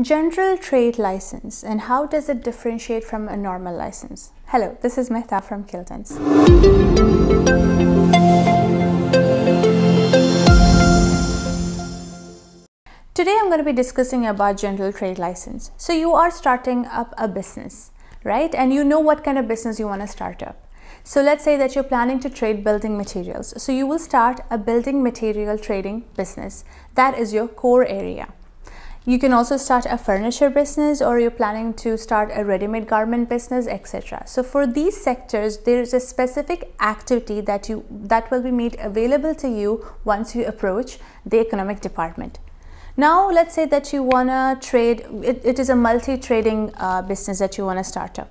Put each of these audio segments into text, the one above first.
General trade license and how does it differentiate from a normal license? Hello, this is Mehta from Kiltons. Today I'm going to be discussing about general trade license. So you are starting up a business, right? And you know what kind of business you want to start up. So let's say that you're planning to trade building materials. So you will start a building material trading business. That is your core area. You can also start a furniture business or you're planning to start a ready-made garment business, etc. So for these sectors, there is a specific activity that you that will be made available to you once you approach the economic department. Now, let's say that you want to trade, it, it is a multi-trading uh, business that you want to start up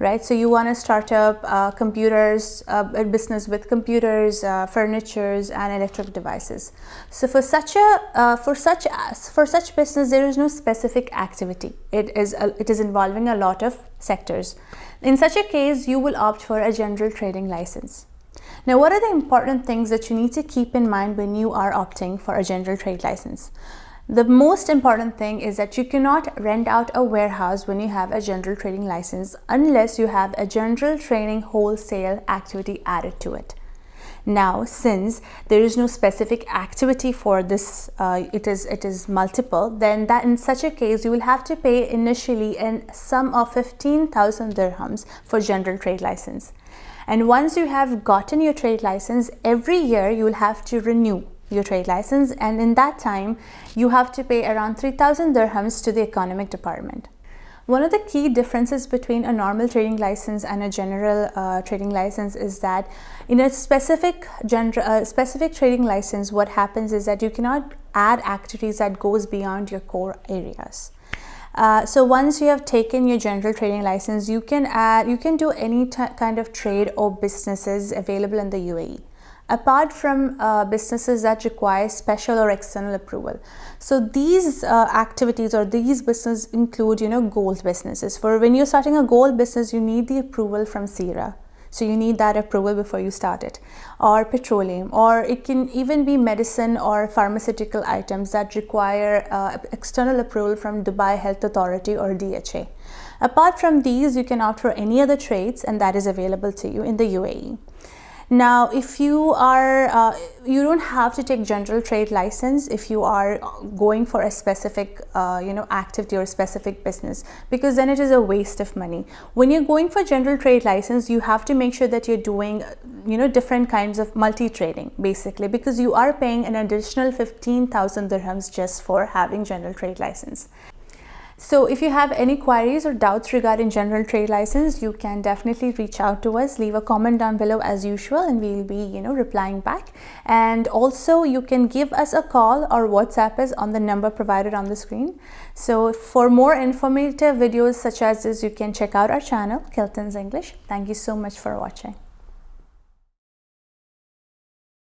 right? So you want to start up uh, computers, uh, business with computers, uh, furnitures, and electric devices. So for such a uh, for such as for such business, there is no specific activity. It is a, it is involving a lot of sectors. In such a case, you will opt for a general trading license. Now, what are the important things that you need to keep in mind when you are opting for a general trade license? The most important thing is that you cannot rent out a warehouse when you have a general trading license unless you have a general trading wholesale activity added to it. Now, since there is no specific activity for this, uh, it is it is multiple. Then that in such a case, you will have to pay initially a sum of fifteen thousand dirhams for general trade license. And once you have gotten your trade license, every year you will have to renew your trade license and in that time you have to pay around 3000 dirhams to the economic department. One of the key differences between a normal trading license and a general uh, trading license is that in a specific general uh, specific trading license what happens is that you cannot add activities that goes beyond your core areas. Uh, so once you have taken your general trading license, you can add, you can do any kind of trade or businesses available in the UAE apart from uh, businesses that require special or external approval. So these uh, activities or these businesses include, you know, gold businesses. For when you're starting a gold business, you need the approval from CIRA. So you need that approval before you start it. Or petroleum, or it can even be medicine or pharmaceutical items that require uh, external approval from Dubai Health Authority or DHA. Apart from these, you can opt for any other trades and that is available to you in the UAE now if you are uh, you don't have to take general trade license if you are going for a specific uh, you know activity or specific business because then it is a waste of money when you're going for general trade license you have to make sure that you're doing you know different kinds of multi-trading basically because you are paying an additional 15000 dirhams just for having general trade license so if you have any queries or doubts regarding general trade license, you can definitely reach out to us, leave a comment down below as usual and we'll be, you know, replying back. And also you can give us a call or WhatsApp us on the number provided on the screen. So for more informative videos such as this, you can check out our channel, Kelton's English. Thank you so much for watching.